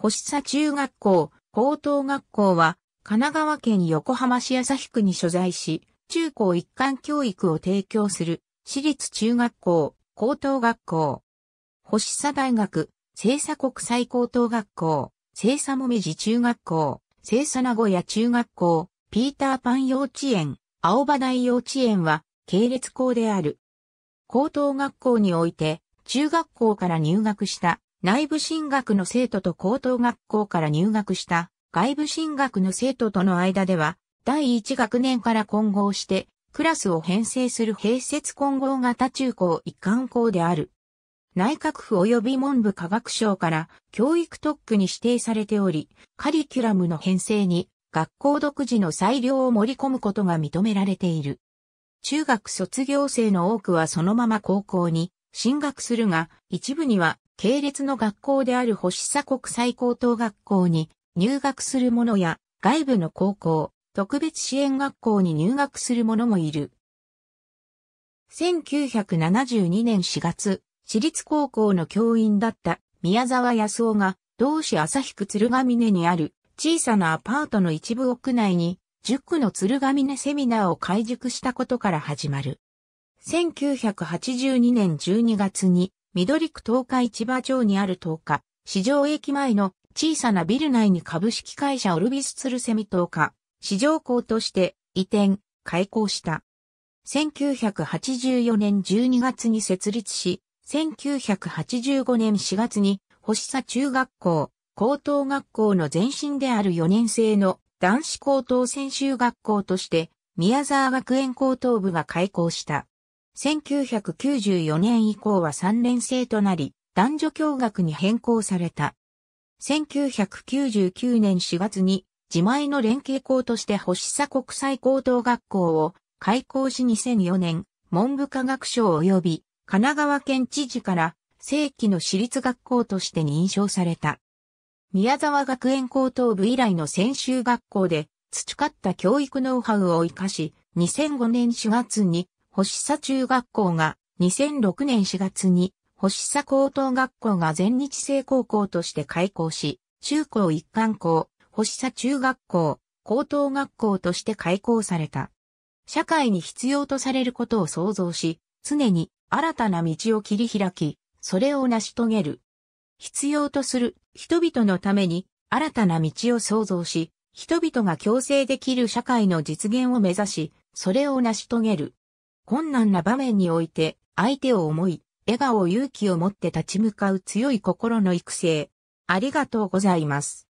星佐中学校、高等学校は、神奈川県横浜市旭区に所在し、中高一貫教育を提供する、私立中学校、高等学校。星佐大学、星佐国際高等学校、星佐もみじ中学校、星佐名古屋中学校、ピーターパン幼稚園、青葉台幼稚園は、系列校である。高等学校において、中学校から入学した内部進学の生徒と高等学校から入学した外部進学の生徒との間では、第1学年から混合して、クラスを編成する併設混合型中高一貫校である。内閣府及び文部科学省から教育特区に指定されており、カリキュラムの編成に学校独自の裁量を盛り込むことが認められている。中学卒業生の多くはそのまま高校に進学するが、一部には系列の学校である星佐国際高等学校に入学する者や、外部の高校、特別支援学校に入学する者もいる。1972年4月、私立高校の教員だった宮沢康夫が、同志旭区鶴ヶ峰にある小さなアパートの一部屋内に、塾の鶴ヶ峰セミナーを開塾したことから始まる。1982年12月に緑区東海千葉町にある10日、市場駅前の小さなビル内に株式会社オルビスツルセミ10日、市場校として移転、開校した。1984年12月に設立し、1985年4月に星佐中学校、高等学校の前身である4年生の男子高等専修学校として宮沢学園高等部が開校した。1994年以降は3年生となり、男女共学に変更された。1999年4月に、自前の連携校として星佐国際高等学校を開校し2004年、文部科学省及び神奈川県知事から正規の私立学校として認証された。宮沢学園高等部以来の専修学校で培った教育ノウハウを活かし、2005年4月に星佐中学校が2006年4月に星佐高等学校が全日制高校として開校し、中高一貫校、星佐中学校、高等学校として開校された。社会に必要とされることを想像し、常に新たな道を切り開き、それを成し遂げる。必要とする人々のために新たな道を創造し、人々が共生できる社会の実現を目指し、それを成し遂げる。困難な場面において、相手を思い、笑顔勇気を持って立ち向かう強い心の育成。ありがとうございます。